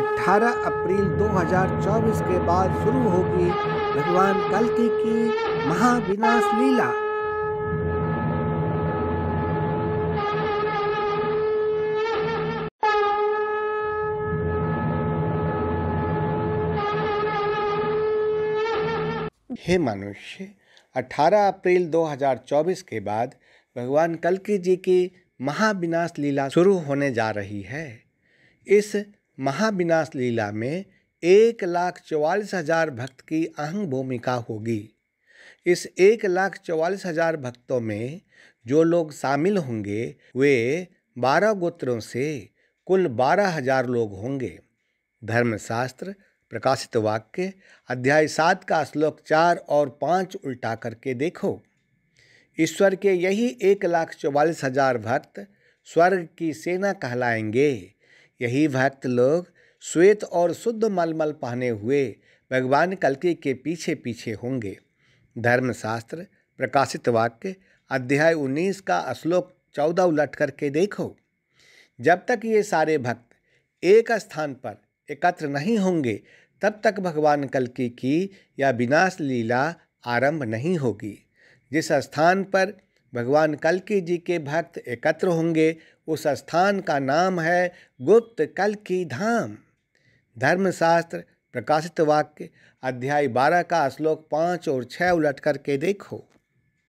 18 अप्रैल 2024 के बाद शुरू होगी भगवान कल्कि की महाविनाश लीला हे मनुष्य 18 अप्रैल 2024 के बाद भगवान कल्कि जी की महाविनाश लीला शुरू होने जा रही है इस महाविनाश लीला में एक लाख चौवालीस हजार भक्त की अहम भूमिका होगी इस एक लाख चौवालीस हजार भक्तों में जो लोग शामिल होंगे वे बारह गोत्रों से कुल बारह हजार लोग होंगे धर्मशास्त्र प्रकाशित वाक्य अध्याय सात का श्लोक चार और पाँच उल्टा करके देखो ईश्वर के यही एक लाख चौवालीस हजार भक्त स्वर्ग की सेना कहलाएंगे यही भक्त लोग श्वेत और शुद्ध मलमल पहने हुए भगवान कलकी के पीछे पीछे होंगे धर्मशास्त्र प्रकाशित वाक्य अध्याय 19 का श्लोक 14 उलट करके देखो जब तक ये सारे भक्त एक स्थान पर एकत्र नहीं होंगे तब तक भगवान कलकी की या विनाश लीला आरंभ नहीं होगी जिस स्थान पर भगवान कल्कि जी के भक्त एकत्र होंगे उस स्थान का नाम है गुप्त कल्कि धाम धर्मशास्त्र प्रकाशित वाक्य अध्याय बारह का श्लोक पाँच और छः उलट करके देखो